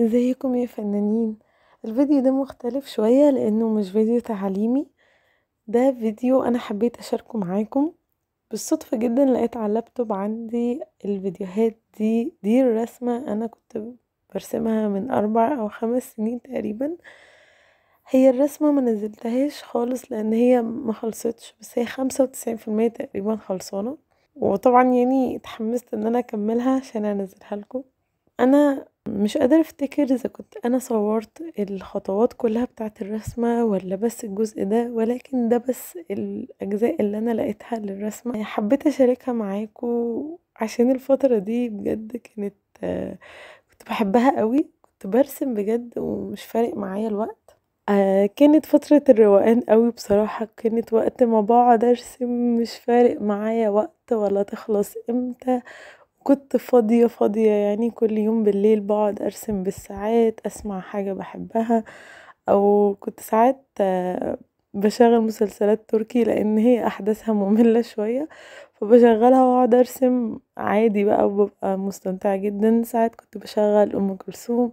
ازيكم يا فنانين الفيديو ده مختلف شوية لانه مش فيديو تعليمي ده فيديو انا حبيت اشاركه معاكم بالصدفة جدا لقيت على اللابتوب عندي الفيديوهات دي دي الرسمة انا كنت برسمها من اربع او خمس سنين تقريبا هي الرسمة ما نزلتهاش خالص لان هي ما خلصتش بس هي خمسة وتسعين في المية تقريبا خلصانة وطبعا يعني اتحمست ان انا اكملها عشان انزلها لكم انا مش قادرة افتكر اذا كنت انا صورت الخطوات كلها بتاعة الرسمة ولا بس الجزء ده ولكن ده بس الاجزاء اللي انا لقيتها للرسمة يعني حبيت اشاركها معاكم عشان الفترة دي بجد كانت كنت بحبها قوي كنت برسم بجد ومش فارق معايا الوقت آه، كانت فترة الروقان قوي بصراحة كانت وقت ما بقعد ارسم مش فارق معايا وقت ولا تخلص امتى كنت فاضية فاضية يعني كل يوم بالليل بقعد أرسم بالساعات أسمع حاجة بحبها أو كنت ساعات بشغل مسلسلات تركي لان هي احداثها مملة شوية فبشغلها واقعد ارسم عادي بقى وببقى مستمتعة جدا ساعات كنت بشغل ام كلثوم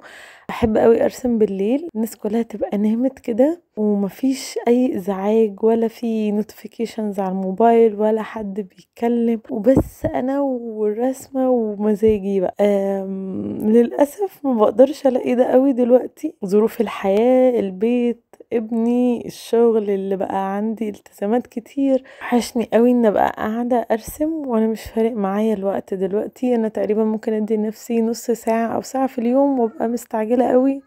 احب قوي ارسم بالليل الناس كلها تبقى نامت كده ومفيش اي ازعاج ولا في نوتيفيكيشنز على الموبايل ولا حد بيتكلم وبس انا والرسمة ومزاجي بقى للاسف ما بقدرش الاقي ده قوي دلوقتي ظروف الحياة البيت ابني الشغل اللي بقى عندي التزامات كتير وحشني قوي ان ابقى قاعده ارسم وانا مش فارق معايا الوقت دلوقتي انا تقريبا ممكن ادي نفسي نص ساعه او ساعه في اليوم وابقى مستعجله قوي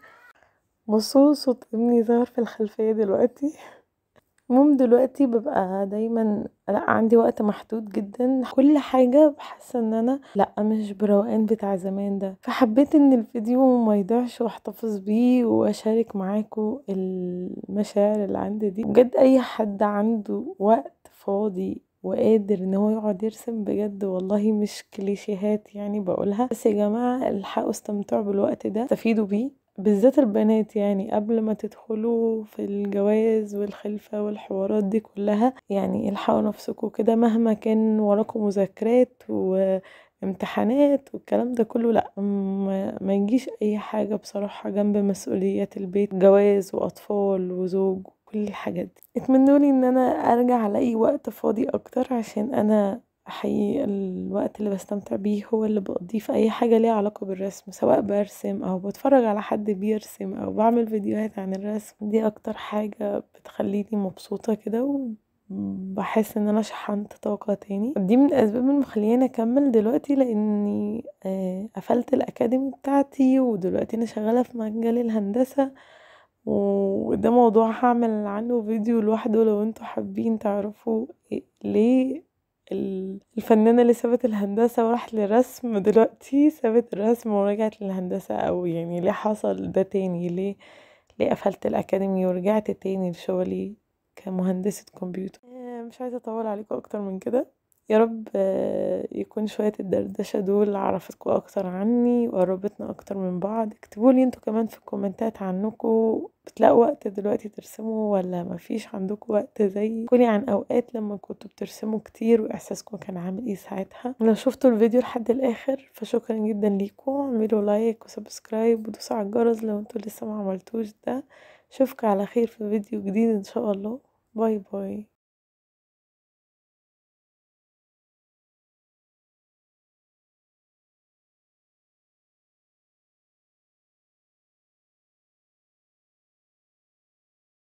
بصوا صوت ابني ظهر في الخلفيه دلوقتي المهم دلوقتي ببقى دايما لا عندي وقت محدود جدا كل حاجة بحس ان انا لا مش بروقان بتاع زمان ده فحبيت ان الفيديو ما يضيعش واحتفظ بيه واشارك معاكم المشاعر اللي عندي دي بجد اي حد عنده وقت فاضي وقادر ان هو يقعد يرسم بجد والله مش كليشيهات يعني بقولها بس يا جماعه الحقوا استمتعوا بالوقت ده استفيدوا بيه بالذات البنات يعني قبل ما تدخلوا في الجواز والخلفة والحوارات دي كلها يعني الحقوا نفسكم كده مهما كان وراكم مذاكرات وامتحانات والكلام ده كله لا ما يجيش اي حاجة بصراحة جنب مسؤوليات البيت جواز واطفال وزوج كل الحاجات دي اتمنوا لي ان انا ارجع الاقي وقت فاضي اكتر عشان انا حقيقي الوقت اللي بستمتع بيه هو اللي بقضيه في اي حاجة ليها علاقة بالرسم سواء برسم او بتفرج على حد بيرسم او بعمل فيديوهات عن الرسم دي اكتر حاجة بتخليني مبسوطة كده بحس ان انا شحنت طاقة تاني دي من الاسباب اللي مخليني اكمل دلوقتي لاني آه، قفلت الاكاديمي بتاعتي ودلوقتي انا شغالة في مجال الهندسة وده موضوع هعمل عنه فيديو لوحده لو انتوا حابين تعرفوا إيه ليه الفنانة اللي سابت الهندسة وراحت للرسم دلوقتي سابت الرسم ورجعت للهندسة أو يعني ليه حصل ده تاني ليه ليه قفلت الأكاديمي ورجعت تاني لشغلي كمهندسة كمبيوتر آه، مش عايزة أطول عليكم أكتر من كده يا رب آه، يكون شوية الدردشة دول عرفتكم أكتر عني وقربتنا أكتر من بعض اكتبولي انتوا كمان في الكومنتات عنكم بتلاقوا وقت دلوقتي ترسموا ولا مفيش عندكم وقت زي كلي عن أوقات لما كنتوا بترسموا كتير وإحساسكم كان عامل إيه ساعتها لو شفتوا الفيديو لحد الآخر فشكرا جدا ليكم اعملوا لايك وسبسكرايب ودوسوا على الجرس لو انتوا لسه ما عملتوش ده أشوفكوا على خير في فيديو جديد ان شاء الله باي باي